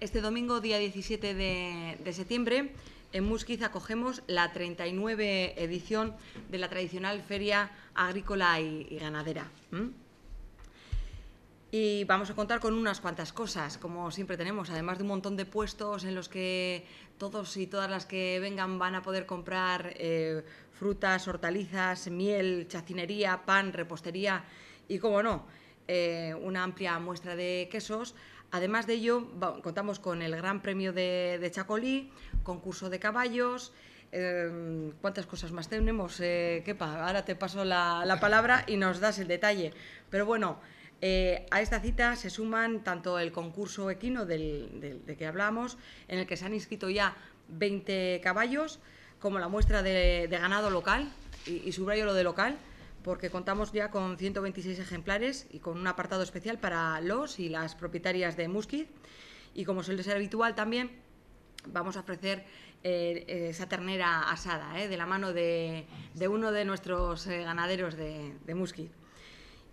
Este domingo, día 17 de, septiembre, en Musquiz acogemos la 39 edición de la tradicional Feria Agrícola y, Ganadera. Y vamos a contar con unas cuantas cosas, como siempre tenemos, además de un montón de puestos en los que todos y todas las que vengan van a poder comprar eh, frutas, hortalizas, miel, chacinería, pan, repostería y, como no, eh, una amplia muestra de quesos. Además de ello, contamos con el Gran Premio de, Chacolí, concurso de caballos. Em, ¿Cuántas cosas más tenemos? Eh, ahora te paso la, palabra y nos das el detalle. Pero bueno, eh, a esta cita se suman tanto el concurso equino del, de que hablamos, en el que se han inscrito ya 20 caballos, como la muestra de, ganado local, y, y subrayo lo de local, porque contamos ya con 126 ejemplares y con un apartado especial para los y las propietarias de Muskid. Y como suele ser habitual también, vamos a ofrecer eh, esa ternera asada eh, de la mano de, uno de nuestros eh, ganaderos de, de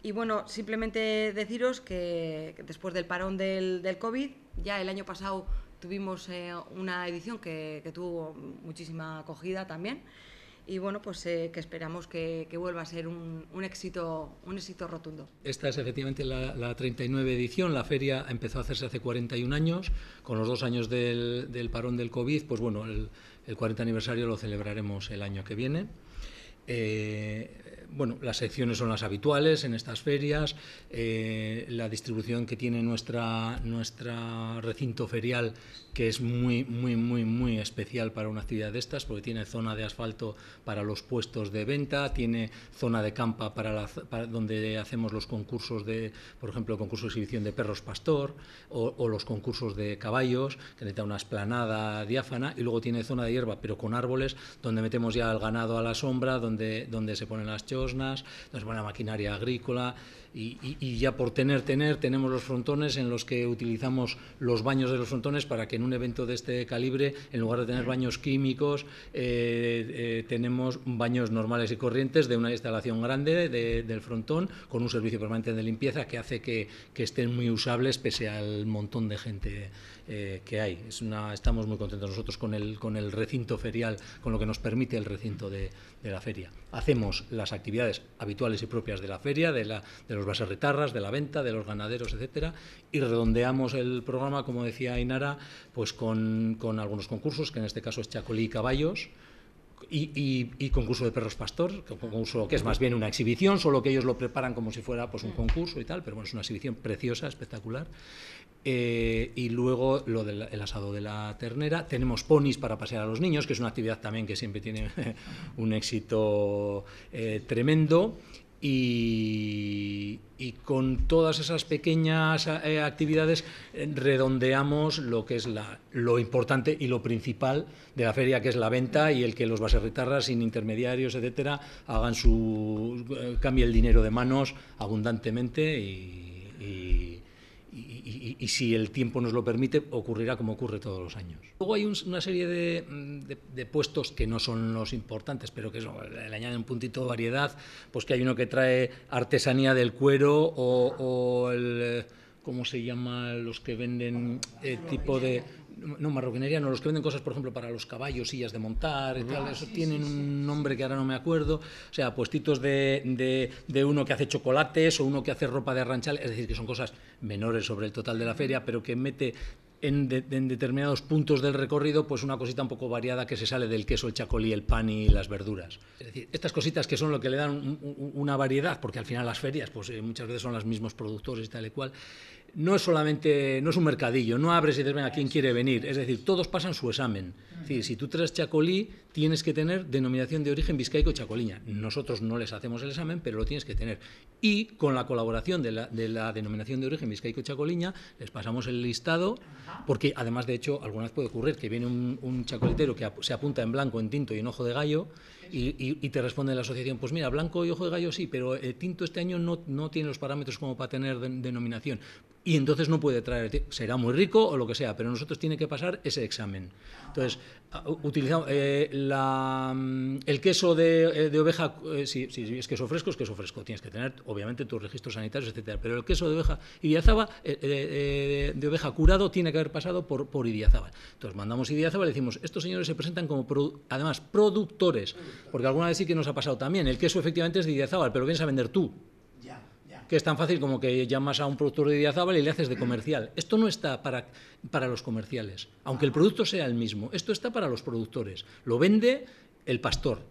Y bueno, simplemente deciros que, después del parón del, COVID, ya el año pasado tuvimos una edición que, que tuvo muchísima acogida también y bueno, pues eh, que esperamos que, vuelva a ser un, éxito, un éxito rotundo. Esta es efectivamente la, 39 edición, la feria empezó a hacerse hace 41 años, con los dos años del, parón del COVID, pues bueno, el, 40 aniversario lo celebraremos el año que viene. Eh, bueno, las secciones son las habituales en estas ferias, eh, la distribución que tiene nuestra, recinto ferial, que es muy, muy, muy, muy especial para una actividad de estas, porque tiene zona de asfalto para los puestos de venta, tiene zona de campa para, donde hacemos los concursos de, por ejemplo, concurso de exhibición de perros pastor o, los concursos de caballos, que necesita una esplanada diáfana, y luego tiene zona de hierba, pero con árboles, donde metemos ya al ganado a la sombra, donde, donde se ponen las chocas chosnas, van buena maquinaria agrícola, y, ya por tener, tener, tenemos los frontones en los que utilizamos los baños de los frontones para que en un evento de este calibre, en lugar de tener baños químicos, eh, eh, tenemos baños normales y corrientes de una instalación grande del frontón, con un servicio permanente de limpieza que hace que, estén muy usables pese al montón de gente eh, que hay. Es una, estamos muy contentos nosotros con el, con el recinto ferial, con lo que nos permite el recinto de, de la feria. Hacemos las actividades habituales y propias de la feria, de, la, de los baserritarras, de la venta, de los ganaderos, etcétera, y redondeamos el programa, como decía Inara, pues con, algunos concursos, que en este caso es Chacolí y Caballos, y, concurso de perros pastor, concurso que es más bien una exhibición, solo que ellos lo preparan como si fuera pues, un mm. concurso y tal, pero es una exhibición preciosa, espectacular. Eh, y luego lo del asado de la ternera. Tenemos ponis para pasear a los niños, que es una actividad también que siempre tiene un éxito eh, tremendo. Y, con todas esas pequeñas eh, actividades redondeamos lo que es lo importante y lo principal de la feria, que es la venta y el que los baserritarras sin intermediarios, etcétera, hagan su cambie el dinero de manos abundantemente y y, si el tiempo nos lo permite, ocurrirá como ocurre todos los años. Luego hay una serie de, puestos que no son los importantes, pero que le añaden un puntito de variedad, pues que hay uno que trae artesanía del cuero o, el, ¿cómo se llama? Los que venden eh, tipo de no, marroquinería, no, los que venden cosas, por ejemplo, para los caballos, sillas de montar, ah, eso tienen un nombre que ahora no me acuerdo, o sea, puestitos de, uno que hace chocolates o uno que hace ropa de arranchal, es decir, que son cosas menores sobre el total de la feria, pero que mete en, determinados puntos del recorrido, pues una cosita un poco variada que se sale del queso, el chacolí, el pan y las verduras. Es decir, estas cositas que son lo que le dan una variedad, porque al final las ferias, pues eh, muchas veces son los mismos productores y tal y cual, no es solamente, no es un mercadillo, no abres y dices, venga, ¿quién quiere venir? Es decir, todos pasan su examen. Es decir, si tú traes chacolí, tienes que tener denominación de origen vizcaico chacoliña. Nosotros no les hacemos el examen, pero lo tienes que tener. Y con la colaboración de la, denominación de origen vizcaico chacoliña, les pasamos el listado, porque además, de hecho, algunas puede ocurrir que viene un, chacolitero que se apunta en blanco, en tinto y en ojo de gallo, y, te responde la asociación, pues mira, blanco y ojo de gallo sí, pero el tinto este año no, tiene los parámetros como para tener denominación y entonces no puede traer, será muy rico o lo que sea, pero nosotros tiene que pasar ese examen. Entonces, utilizamos eh, mm, el queso de, eh, oveja, eh, si, es queso fresco, es queso fresco, tienes que tener obviamente tus registros sanitarios, etc. pero el queso de oveja Idiazaba, de oveja curado, tiene que haber pasado por, por Entonces, mandamos Idiazaba y decimos, estos señores se presentan como, además, productores, porque alguna vez sí que nos ha pasado también, el queso efectivamente es de Idiazaba, pero vienes a vender tú que es tan fácil como que llamas a un productor de Idiazábal y le haces de comercial. Esto no está para, para los comerciales, aunque el producto sea el mismo. Esto está para los productores. Lo vende el pastor.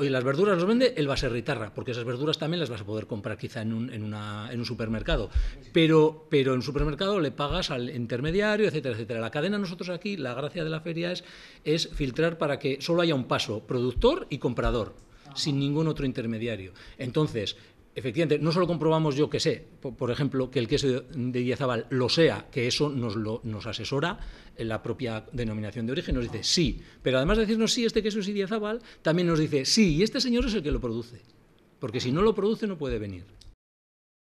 y las verduras los vende el baserritarra, porque esas verduras también las vas a poder comprar quizá en un, supermercado. Pero, pero en un supermercado le pagas al intermediario, etcétera, etcétera. La cadena, nosotros aquí, la gracia de la feria es, es filtrar para que solo haya un paso, productor y comprador sin ningún otro intermediario. Entonces, Efectivamente, no solo comprobamos, yo que sé, por, ejemplo, que el queso de, Idiazabal lo sea, que eso nos, lo, nos asesora la propia denominación de origen, nos dice sí, pero además de decirnos sí, este queso es Idiazabal, también nos dice sí, y este señor es el que lo produce, porque si no lo produce no puede venir.